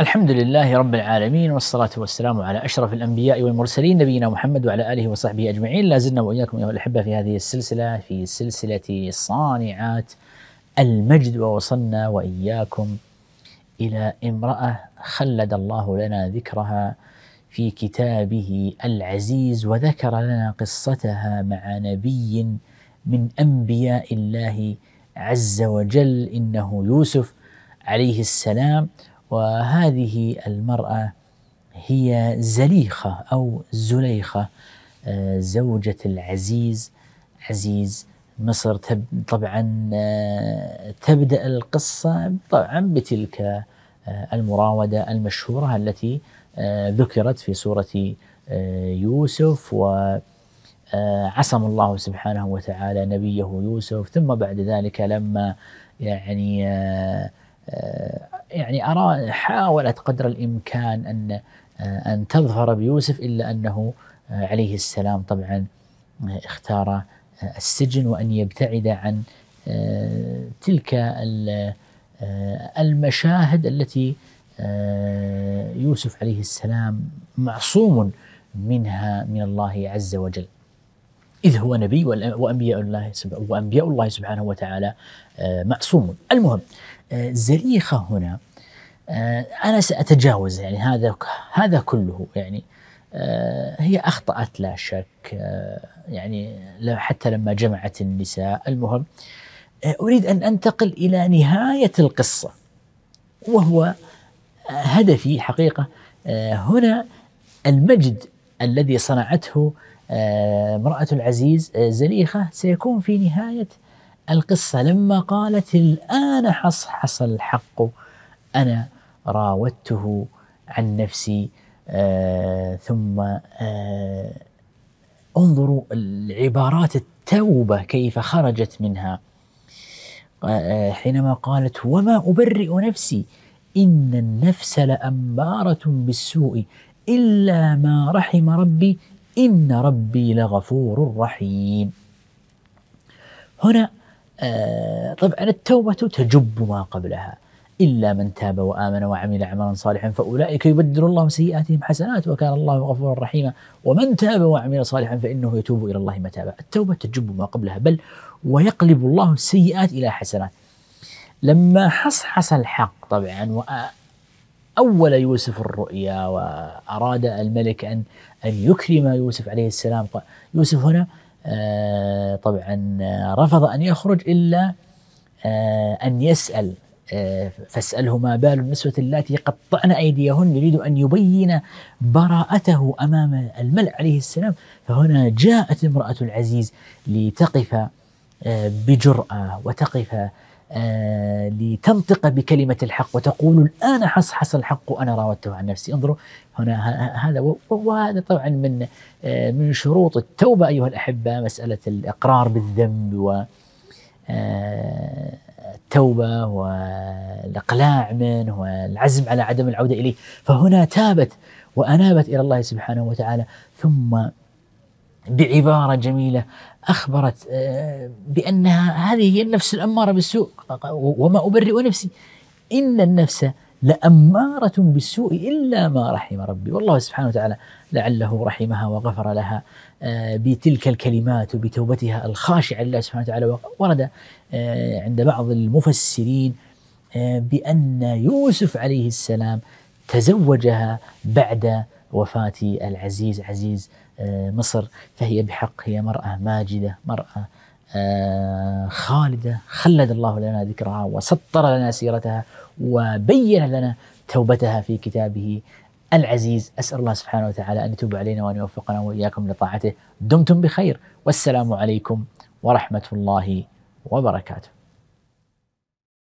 الحمد لله رب العالمين والصلاة والسلام على أشرف الأنبياء والمرسلين نبينا محمد وعلى آله وصحبه أجمعين لا زلنا وإياكم أيها الأحبة في هذه السلسلة في سلسلة صانعات المجد ووصلنا وإياكم إلى امرأة خلد الله لنا ذكرها في كتابه العزيز وذكر لنا قصتها مع نبي من أنبياء الله عز وجل إنه يوسف عليه السلام وهذه المرأة هي زليخة أو زليخة آه، زوجة العزيز عزيز مصر طبعا آه، تبدأ القصة طبعا بتلك آه، المراودة المشهورة التي ذكرت في سورة يوسف و عصم الله سبحانه وتعالى نبيه يوسف ثم بعد ذلك لما يعني يعني أرى حاولت قدر الإمكان أن آه، أن تظهر بيوسف إلا أنه آه، عليه السلام طبعا آه، اختار السجن وأن يبتعد عن تلك المشاهد التي يوسف عليه السلام معصوم منها من الله عز وجل إذ هو نبي وأنبياء الله وأنبياء الله سبحانه وتعالى معصوم المهم زليخة هنا آه، انا ساتجاوز يعني هذا هذا كله يعني آه، هي اخطات لا شك آه، يعني حتى لما جمعت النساء المهم اريد ان انتقل الى نهايه القصه وهو هدفي حقيقه هنا المجد الذي صنعته امراه العزيز زليخه سيكون في نهايه القصه لما قالت الان حصحص الحق انا راودته عن نفسي آه ثم آه انظروا العبارات التوبة كيف خرجت منها آه حينما قالت وما أبرئ نفسي إن النفس لأمارة بالسوء إلا ما رحم ربي إن ربي لغفور رحيم هنا آه، طبعا التوبة تجب ما قبلها إلا من تاب وآمن وعمل عملا صالحا فأولئك يبدل الله سيئاتهم حسنات وكان الله غفورا رحيما ومن تاب وعمل صالحا فإنه يتوب إلى الله متابا التوبة تجب ما قبلها بل ويقلب الله السيئات إلى حسنات لما حصحص الحق طبعا وأول يوسف الرؤيا وأراد الملك أن أن يكرم يوسف عليه السلام يوسف هنا آه، طبعا رفض أن يخرج إلا آه، أن يسأل آه، فاسأله ما بال النسوة اللاتي قطعن أيديهن يريد أن يبين براءته أمام الملأ عليه السلام فهنا جاءت امرأة العزيز لتقف آه، بجرأة وتقف آه، لتنطق بكلمة الحق وتقول الآن حصحص الحق وأنا راودته عن نفسي انظروا هنا هذا وهذا طبعا من من شروط التوبة أيها الأحبة مسألة الإقرار بالذنب و التوبة والإقلاع منه والعزم على عدم العودة إليه فهنا تابت وأنابت إلى الله سبحانه وتعالى ثم بعبارة جميلة أخبرت آه، بأنها هذه هي النفس الأمارة بالسوء وما أبرئ نفسي إن النفس لأمارة بالسوء إلا ما رحم ربي والله سبحانه وتعالى لعله رحمها وغفر لها آه، بتلك الكلمات وبتوبتها الخاشعة لله سبحانه وتعالى ورد آه، عند بعض المفسرين آه، بأن يوسف عليه السلام تزوجها بعد وفاة العزيز عزيز مصر فهي بحق هي مرأة ماجدة مرأة آه، خالدة خلد الله لنا ذكرها وسطر لنا سيرتها وبين لنا توبتها في كتابه العزيز أسأل الله سبحانه وتعالى أن يتوب علينا وأن يوفقنا وإياكم لطاعته دمتم بخير والسلام عليكم ورحمة الله وبركاته